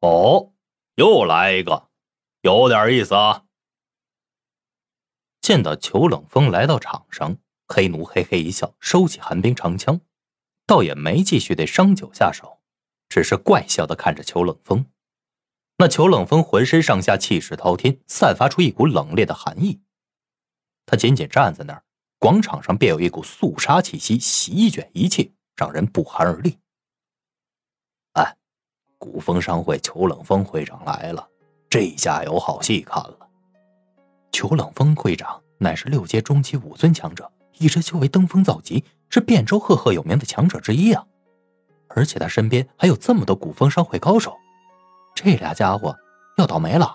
哦，又来一个，有点意思啊！见到裘冷风来到场上，黑奴嘿嘿一笑，收起寒冰长枪，倒也没继续对商九下手，只是怪笑的看着裘冷风。那裘冷风浑身上下气势滔天，散发出一股冷冽的寒意。他仅仅站在那儿，广场上便有一股肃杀气息席卷一切，让人不寒而栗。古风商会裘冷风会长来了，这下有好戏看了。裘冷风会长乃是六阶中期武尊强者，一直修为登峰造极，是汴州赫赫有名的强者之一啊。而且他身边还有这么多古风商会高手，这俩家伙要倒霉了。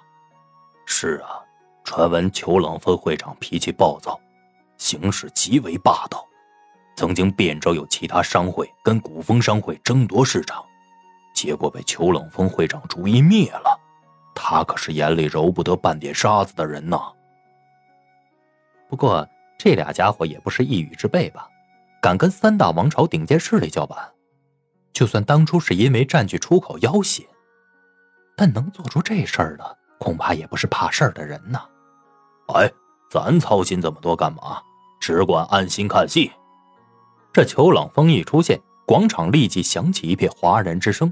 是啊，传闻裘冷风会长脾气暴躁，行事极为霸道，曾经汴州有其他商会跟古风商会争夺市场。结果被裘冷风会长逐一灭了，他可是眼里揉不得半点沙子的人呐。不过这俩家伙也不是一羽之辈吧？敢跟三大王朝顶尖势力叫板，就算当初是因为占据出口要挟，但能做出这事儿的恐怕也不是怕事儿的人呐。哎，咱操心这么多干嘛？只管安心看戏。这裘冷风一出现，广场立即响起一片哗然之声。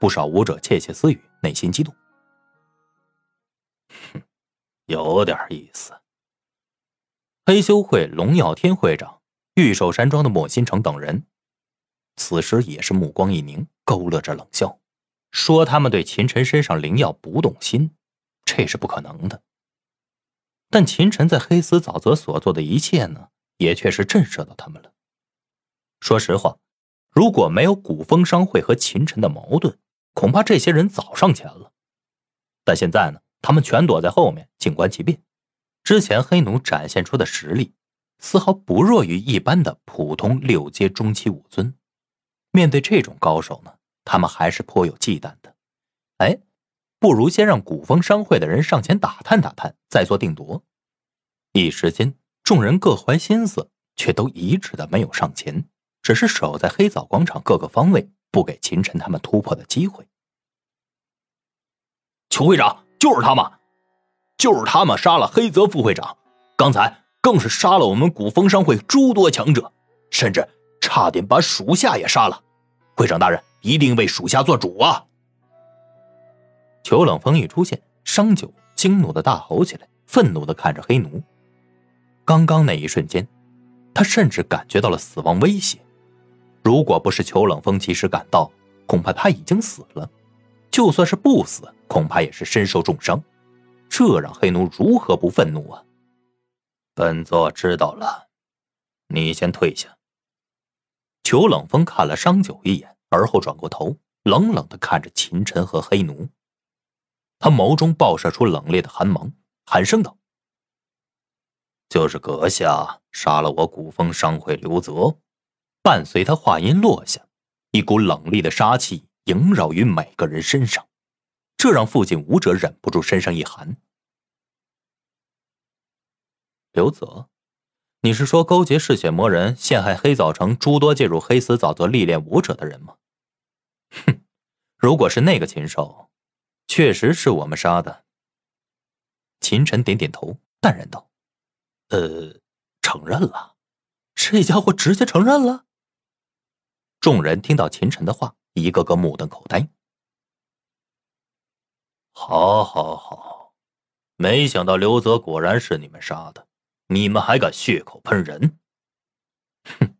不少舞者窃窃私语，内心激动。哼，有点意思。黑修会龙耀天会长、玉首山庄的莫新成等人，此时也是目光一凝，勾勒着冷笑，说：“他们对秦尘身上灵药不动心，这是不可能的。但秦尘在黑丝沼泽所做的一切呢，也确实震慑到他们了。说实话，如果没有古风商会和秦尘的矛盾，恐怕这些人早上前了，但现在呢，他们全躲在后面，静观其变。之前黑奴展现出的实力，丝毫不弱于一般的普通六阶中期武尊。面对这种高手呢，他们还是颇有忌惮的。哎，不如先让古风商会的人上前打探打探，再做定夺。一时间，众人各怀心思，却都一致的没有上前，只是守在黑枣广场各个方位。不给秦晨他们突破的机会。裘会长就是他们，就是他们杀了黑泽副会长，刚才更是杀了我们古风商会诸多强者，甚至差点把属下也杀了。会长大人一定为属下做主啊！裘冷风一出现，商九惊怒的大吼起来，愤怒的看着黑奴。刚刚那一瞬间，他甚至感觉到了死亡威胁。如果不是裘冷风及时赶到，恐怕他已经死了。就算是不死，恐怕也是身受重伤。这让黑奴如何不愤怒啊！本座知道了，你先退下。裘冷风看了商九一眼，而后转过头，冷冷的看着秦尘和黑奴。他眸中爆射出冷冽的寒芒，喊声道：“就是阁下杀了我古风商会刘泽。”伴随他话音落下，一股冷厉的杀气萦绕于每个人身上，这让附近武者忍不住身上一寒。刘泽，你是说勾结嗜血魔人，陷害黑藻城诸多介入黑死沼泽历练武者的人吗？哼，如果是那个禽兽，确实是我们杀的。秦晨点点头，淡然道：“呃，承认了，这家伙直接承认了。”众人听到秦晨的话，一个个目瞪口呆。好，好，好！没想到刘泽果然是你们杀的，你们还敢血口喷人？哼，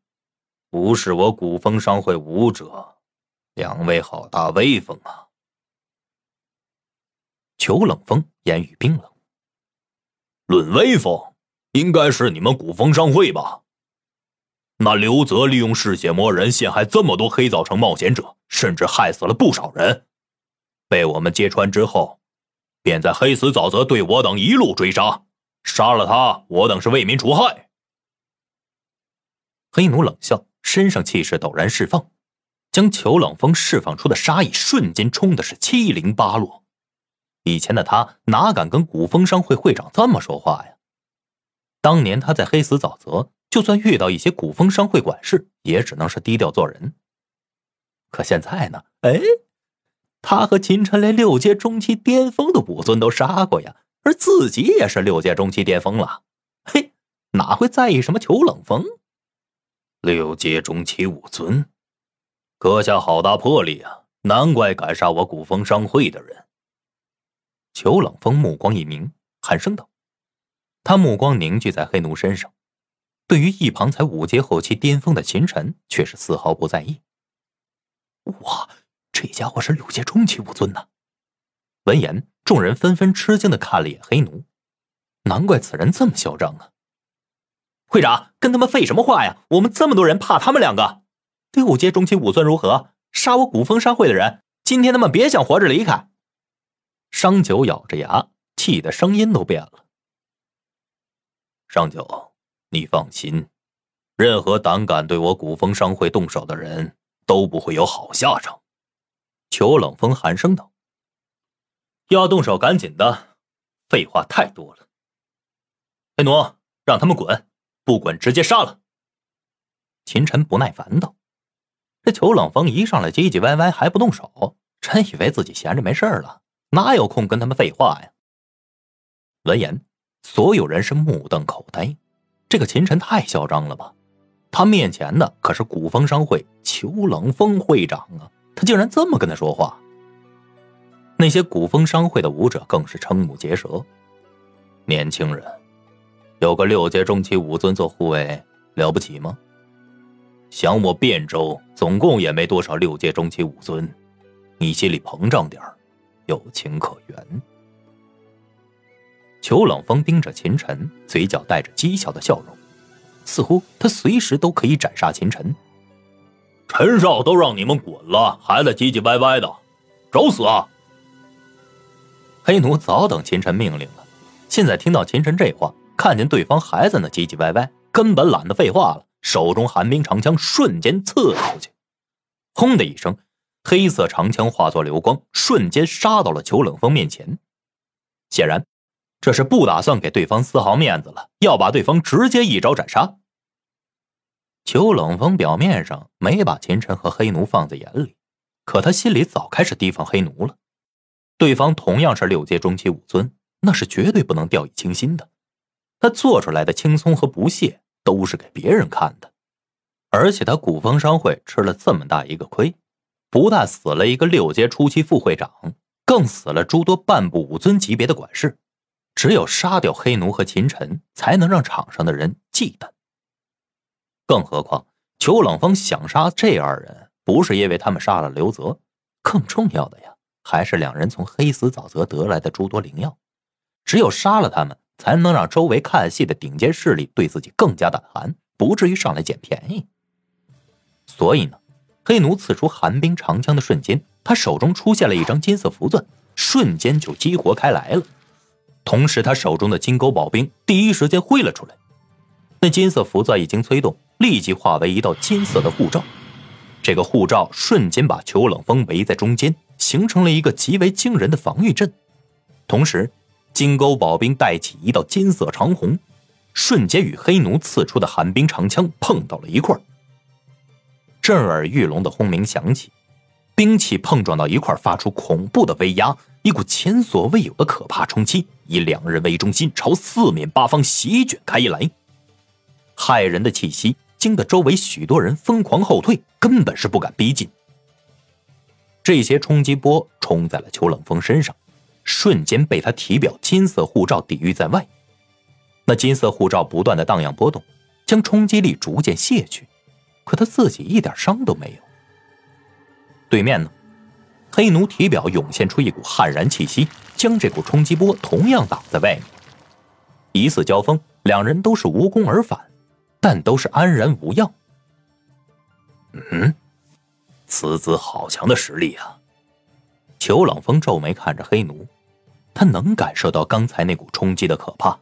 不是我古风商会武者，两位好大威风啊！裘冷风言语冰冷。论威风，应该是你们古风商会吧？那刘泽利用嗜血魔人陷害这么多黑沼城冒险者，甚至害死了不少人。被我们揭穿之后，便在黑死沼泽对我等一路追杀。杀了他，我等是为民除害。黑奴冷笑，身上气势陡然释放，将裘冷风释放出的杀意瞬间冲的是七零八落。以前的他哪敢跟古风商会会长这么说话呀？当年他在黑死沼泽。就算遇到一些古风商会管事，也只能是低调做人。可现在呢？哎，他和秦尘连六阶中期巅峰的武尊都杀过呀，而自己也是六阶中期巅峰了，嘿，哪会在意什么裘冷风？六阶中期武尊，阁下好大魄力啊！难怪敢杀我古风商会的人。裘冷风目光一凝，寒声道：“他目光凝聚在黑奴身上。”对于一旁才五阶后期巅峰的秦尘，却是丝毫不在意。哇，这家伙是六阶中期武尊呢！闻言，众人纷纷吃惊的看了眼黑奴，难怪此人这么嚣张啊！会长，跟他们废什么话呀？我们这么多人，怕他们两个？六阶中期武尊如何？杀我古风商会的人，今天他们别想活着离开！商九咬着牙，气的声音都变了。商九。你放心，任何胆敢对我古风商会动手的人，都不会有好下场。裘冷风寒声道：“要动手，赶紧的，废话太多了。”黑奴，让他们滚，不滚直接杀了。秦晨不耐烦道：“这裘冷风一上来唧唧歪歪，还不动手，真以为自己闲着没事了？哪有空跟他们废话呀？”闻言，所有人是目瞪口呆。这个秦晨太嚣张了吧！他面前的可是古风商会裘冷风会长啊，他竟然这么跟他说话。那些古风商会的舞者更是瞠目结舌。年轻人，有个六阶中期武尊做护卫，了不起吗？想我汴州，总共也没多少六阶中期武尊，你心里膨胀点儿，有情可原。裘冷风盯着秦晨，嘴角带着讥笑的笑容，似乎他随时都可以斩杀秦晨。陈少都让你们滚了，还在唧唧歪歪的，找死啊！黑奴早等秦晨命令了，现在听到秦晨这话，看见对方还在那唧唧歪歪，根本懒得废话了，手中寒冰长枪瞬间刺了出去。轰的一声，黑色长枪化作流光，瞬间杀到了裘冷风面前。显然。这是不打算给对方丝毫面子了，要把对方直接一招斩杀。裘冷风表面上没把秦晨和黑奴放在眼里，可他心里早开始提防黑奴了。对方同样是六阶中期武尊，那是绝对不能掉以轻心的。他做出来的轻松和不屑都是给别人看的，而且他古风商会吃了这么大一个亏，不但死了一个六阶初期副会长，更死了诸多半步武尊级别的管事。只有杀掉黑奴和秦尘，才能让场上的人忌惮。更何况，裘冷风想杀这二人，不是因为他们杀了刘泽，更重要的呀，还是两人从黑死沼泽得来的诸多灵药。只有杀了他们，才能让周围看戏的顶尖势力对自己更加胆寒，不至于上来捡便宜。所以呢，黑奴刺出寒冰长枪的瞬间，他手中出现了一张金色符篆，瞬间就激活开来了。同时，他手中的金钩宝兵第一时间挥了出来。那金色符钻一经催动，立即化为一道金色的护罩。这个护罩瞬间把裘冷风围在中间，形成了一个极为惊人的防御阵。同时，金钩宝兵带起一道金色长虹，瞬间与黑奴刺出的寒冰长枪碰到了一块儿。震耳欲聋的轰鸣响起，兵器碰撞到一块儿，发出恐怖的威压。一股前所未有的可怕冲击，以两人为中心，朝四面八方席卷开来。骇人的气息惊得周围许多人疯狂后退，根本是不敢逼近。这些冲击波冲在了邱冷风身上，瞬间被他体表金色护罩抵御在外。那金色护罩不断的荡漾波动，将冲击力逐渐卸去，可他自己一点伤都没有。对面呢？黑奴体表涌现出一股悍然气息，将这股冲击波同样挡在外面。一次交锋，两人都是无功而返，但都是安然无恙。嗯，此子好强的实力啊！裘冷风皱眉看着黑奴，他能感受到刚才那股冲击的可怕，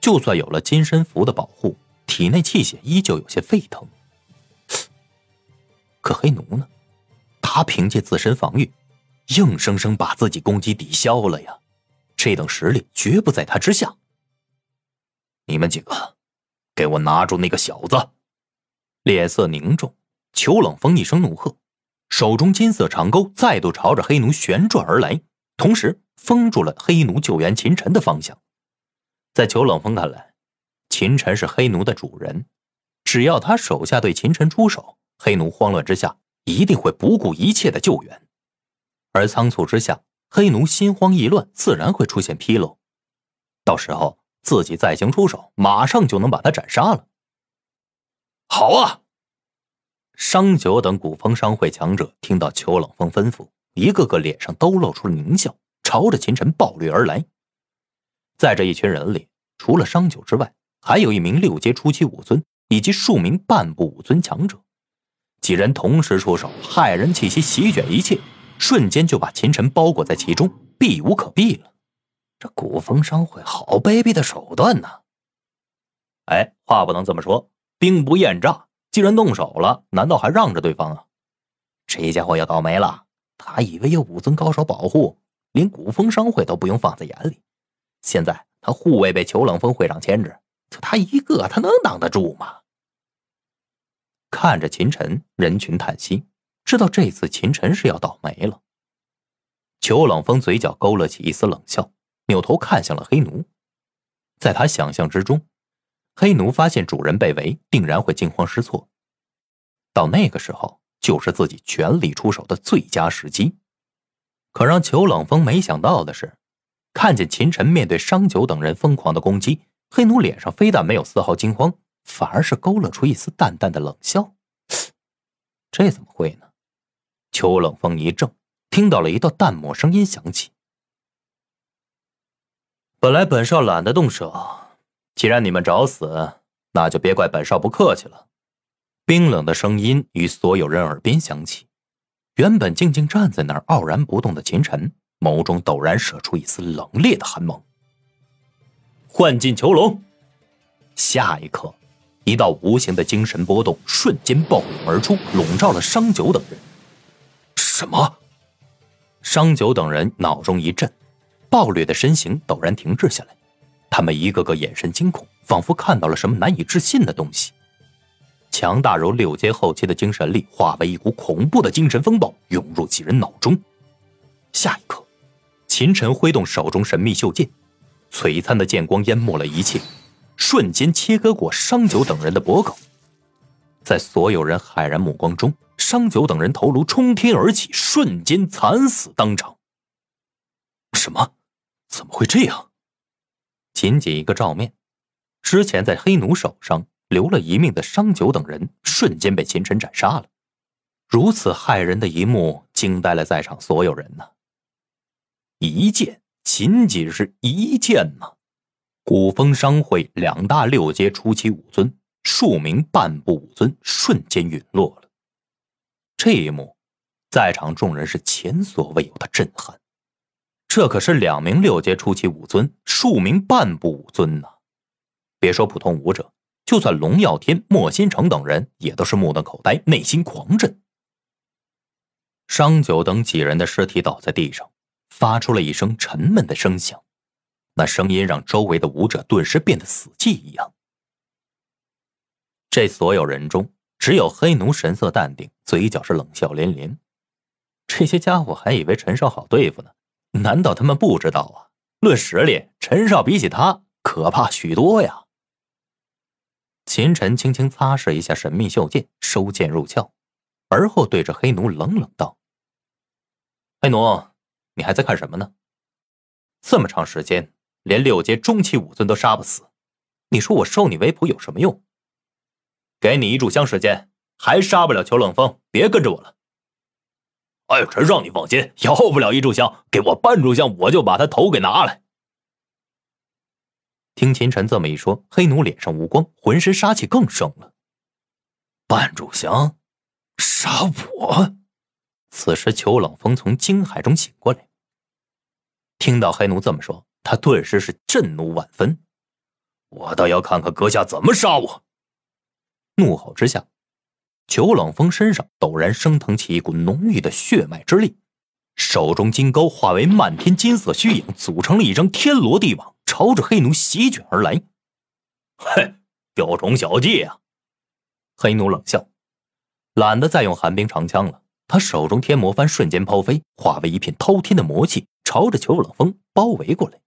就算有了金身符的保护，体内气血依旧有些沸腾。可黑奴呢？他凭借自身防御，硬生生把自己攻击抵消了呀！这等实力绝不在他之下。你们几个，给我拿住那个小子！脸色凝重，裘冷风一声怒喝，手中金色长钩再度朝着黑奴旋转而来，同时封住了黑奴救援秦尘的方向。在裘冷风看来，秦尘是黑奴的主人，只要他手下对秦尘出手，黑奴慌乱之下。一定会不顾一切的救援，而仓促之下，黑奴心慌意乱，自然会出现纰漏。到时候自己再行出手，马上就能把他斩杀了。好啊！商九等古风商会强者听到裘冷风吩咐，一个个脸上都露出了狞笑，朝着秦尘暴掠而来。在这一群人里，除了商九之外，还有一名六阶初期武尊，以及数名半步武尊强者。几人同时出手，骇人气息席卷一切，瞬间就把秦晨包裹在其中，避无可避了。这古风商会，好卑鄙的手段呢！哎，话不能这么说，兵不厌诈。既然动手了，难道还让着对方啊？这家伙要倒霉了！他以为有武尊高手保护，连古风商会都不用放在眼里。现在他护卫被裘冷风会长牵制，就他一个，他能挡得住吗？看着秦晨，人群叹息，知道这次秦晨是要倒霉了。裘冷风嘴角勾勒起一丝冷笑，扭头看向了黑奴。在他想象之中，黑奴发现主人被围，定然会惊慌失措，到那个时候，就是自己全力出手的最佳时机。可让裘冷风没想到的是，看见秦晨面对商九等人疯狂的攻击，黑奴脸上非但没有丝毫惊慌。反而是勾勒出一丝淡淡的冷笑，这怎么会呢？邱冷风一怔，听到了一道淡漠声音响起：“本来本少懒得动手，既然你们找死，那就别怪本少不客气了。”冰冷的声音于所有人耳边响起。原本静静站在那儿傲然不动的秦晨，眸中陡然射出一丝冷冽的寒芒。幻境囚笼，下一刻。一道无形的精神波动瞬间暴涌而出，笼罩了商九等人。什么？商九等人脑中一震，暴掠的身形陡然停滞下来。他们一个个眼神惊恐，仿佛看到了什么难以置信的东西。强大如六阶后期的精神力，化为一股恐怖的精神风暴涌入几人脑中。下一刻，秦尘挥动手中神秘袖剑，璀璨的剑光淹没了一切。瞬间切割过商九等人的脖颈，在所有人骇然目光中，商九等人头颅冲天而起，瞬间惨死当场。什么？怎么会这样？仅仅一个照面，之前在黑奴手上留了一命的商九等人，瞬间被秦尘斩杀了。如此骇人的一幕，惊呆了在场所有人呐！一剑，仅仅是一剑呐！古风商会两大六阶初期武尊、数名半步武尊瞬间陨落了。这一幕，在场众人是前所未有的震撼。这可是两名六阶初期武尊、数名半步武尊呐！别说普通武者，就算龙耀天、莫新成等人，也都是目瞪口呆，内心狂震。商九等几人的尸体倒在地上，发出了一声沉闷的声响。那声音让周围的舞者顿时变得死寂一样。这所有人中，只有黑奴神色淡定，嘴角是冷笑连连。这些家伙还以为陈少好对付呢？难道他们不知道啊？论实力，陈少比起他可怕许多呀！秦晨轻轻擦拭一下神秘袖剑，收剑入鞘，而后对着黑奴冷冷道：“黑奴，你还在看什么呢？这么长时间。”连六阶中期武尊都杀不死，你说我收你为仆有什么用？给你一炷香时间，还杀不了裘冷风，别跟着我了。哎，陈少，你放心，要不了一炷香，给我半炷香，我就把他头给拿来。听秦晨这么一说，黑奴脸上无光，浑身杀气更盛了。半炷香，杀我？此时裘冷风从惊海中醒过来，听到黑奴这么说。他顿时是震怒万分，我倒要看看阁下怎么杀我！怒吼之下，裘冷风身上陡然升腾起一股浓郁的血脉之力，手中金钩化为漫天金色虚影，组成了一张天罗地网，朝着黑奴席卷而来。哼，雕虫小技啊！黑奴冷笑，懒得再用寒冰长枪了，他手中天魔幡瞬间抛飞，化为一片滔天的魔气，朝着裘冷风包围过来。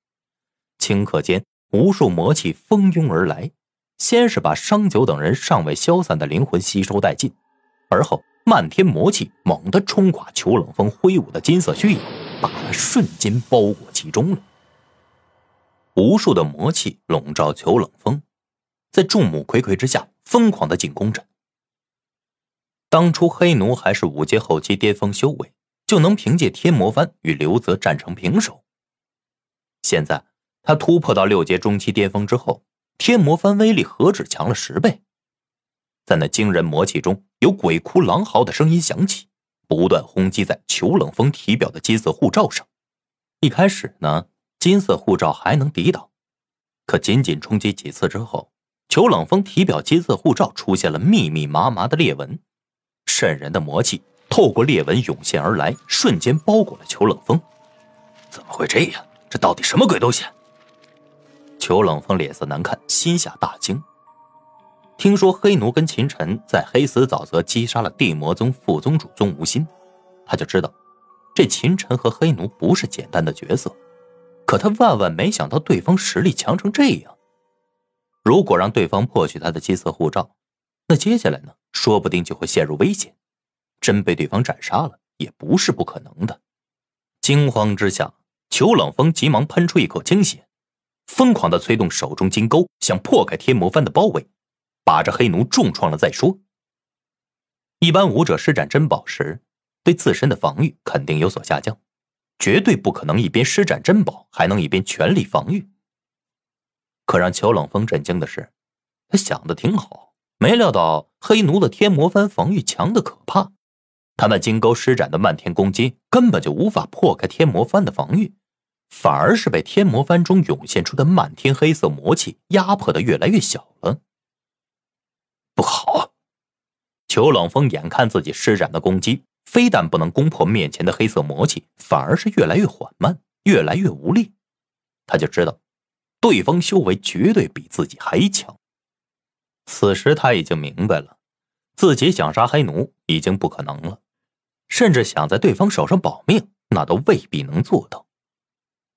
顷刻间，无数魔气蜂拥而来，先是把商九等人尚未消散的灵魂吸收殆尽，而后漫天魔气猛地冲垮裘冷风挥舞的金色虚影，把他瞬间包裹其中了。无数的魔气笼罩裘冷风，在众目睽睽之下疯狂的进攻着。当初黑奴还是五阶后期巅峰修为，就能凭借天魔幡与刘泽战成平手，现在。他突破到六阶中期巅峰之后，天魔幡威力何止强了十倍！在那惊人魔气中，有鬼哭狼嚎的声音响起，不断轰击在裘冷风体表的金色护罩上。一开始呢，金色护罩还能抵挡，可仅仅冲击几次之后，裘冷风体表金色护罩出现了密密麻麻的裂纹，渗人的魔气透过裂纹涌现而来，瞬间包裹了裘冷风。怎么会这样？这到底什么鬼东西？裘冷风脸色难看，心下大惊。听说黑奴跟秦尘在黑死沼泽击杀了地魔宗副宗主宗无心，他就知道这秦尘和黑奴不是简单的角色。可他万万没想到对方实力强成这样。如果让对方破取他的金色护照，那接下来呢？说不定就会陷入危险。真被对方斩杀了，也不是不可能的。惊慌之下，裘冷风急忙喷出一口精血。疯狂的催动手中金钩，想破开天魔幡的包围，把这黑奴重创了再说。一般武者施展珍宝时，对自身的防御肯定有所下降，绝对不可能一边施展珍宝，还能一边全力防御。可让邱冷风震惊的是，他想的挺好，没料到黑奴的天魔幡防御强的可怕，他那金钩施展的漫天攻击根本就无法破开天魔幡的防御。反而是被天魔幡中涌现出的漫天黑色魔气压迫的越来越小了。不好！裘冷风眼看自己施展的攻击非但不能攻破面前的黑色魔气，反而是越来越缓慢，越来越无力。他就知道，对方修为绝对比自己还强。此时他已经明白了，自己想杀黑奴已经不可能了，甚至想在对方手上保命，那都未必能做到。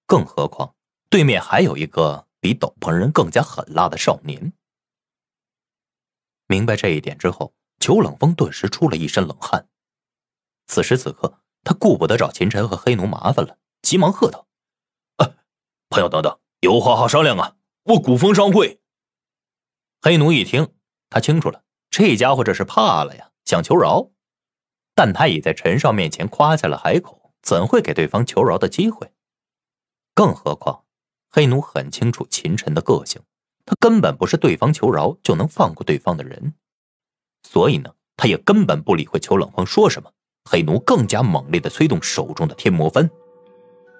更何况，对面还有一个比斗篷人更加狠辣的少年。明白这一点之后，裘冷风顿时出了一身冷汗。此时此刻，他顾不得找秦晨和黑奴麻烦了，急忙喝道：“哎，朋友，等等，有话好商量啊！我古风商会。”黑奴一听，他清楚了，这家伙这是怕了呀，想求饶。但他已在陈少面前夸下了海口，怎会给对方求饶的机会？更何况，黑奴很清楚秦晨的个性，他根本不是对方求饶就能放过对方的人，所以呢，他也根本不理会裘冷风说什么。黑奴更加猛烈地催动手中的天魔幡，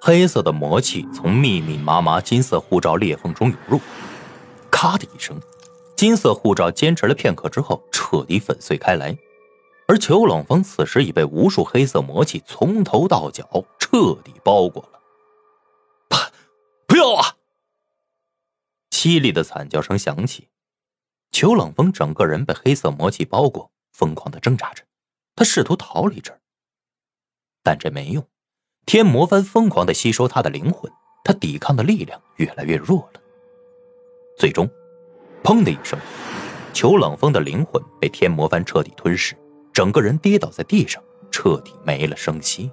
黑色的魔气从密密麻麻金色护罩裂缝中涌入，咔的一声，金色护罩坚持了片刻之后彻底粉碎开来，而裘冷风此时已被无数黑色魔气从头到脚彻底包裹了。叫啊！凄厉的惨叫声响起，裘冷风整个人被黑色魔气包裹，疯狂的挣扎着，他试图逃离这儿，但这没用，天魔幡疯狂的吸收他的灵魂，他抵抗的力量越来越弱了。最终，砰的一声，裘冷风的灵魂被天魔幡彻底吞噬，整个人跌倒在地上，彻底没了声息。